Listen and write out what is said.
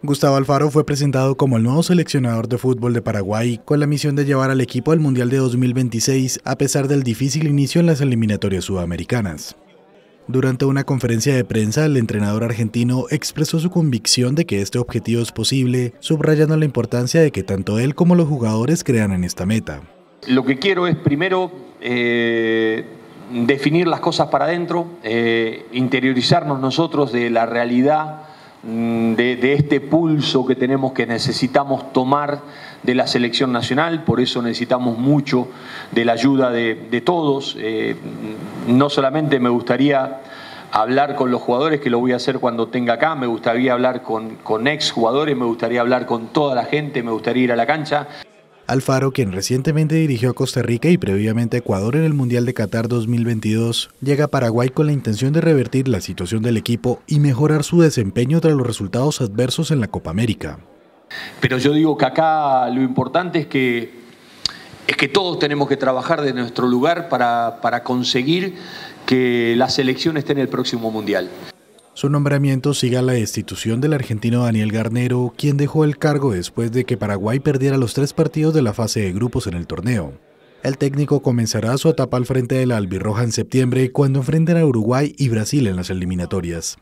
Gustavo Alfaro fue presentado como el nuevo seleccionador de fútbol de Paraguay con la misión de llevar al equipo al Mundial de 2026 a pesar del difícil inicio en las eliminatorias sudamericanas. Durante una conferencia de prensa, el entrenador argentino expresó su convicción de que este objetivo es posible, subrayando la importancia de que tanto él como los jugadores crean en esta meta. Lo que quiero es primero eh, definir las cosas para adentro, eh, interiorizarnos nosotros de la realidad Mm, de, este pulso que tenemos que necesitamos tomar de la selección nacional, por eso necesitamos mucho de la ayuda de, todos. Eh, no solamente me gustaría hablar con los jugadores, que lo voy a hacer cuando tenga acá, me gustaría hablar con, con ex jugadores, me gustaría hablar con toda la gente, me gustaría ir a la cancha. Alfaro, quien recientemente dirigió a Costa Rica y previamente a Ecuador en el Mundial de Qatar 2022, llega a Paraguay con la intención de revertir la situación del equipo y mejorar su desempeño tras los resultados adversos en la Copa América. Pero yo digo que acá lo importante es que, es que todos tenemos que trabajar de nuestro lugar para, para conseguir que la selección esté en el próximo Mundial. Su nombramiento sigue a la destitución del argentino Daniel Garnero, quien dejó el cargo después de que Paraguay perdiera los tres partidos de la fase de grupos en el torneo. El técnico comenzará su etapa al frente de la Albirroja en septiembre cuando enfrenten a Uruguay y Brasil en las eliminatorias.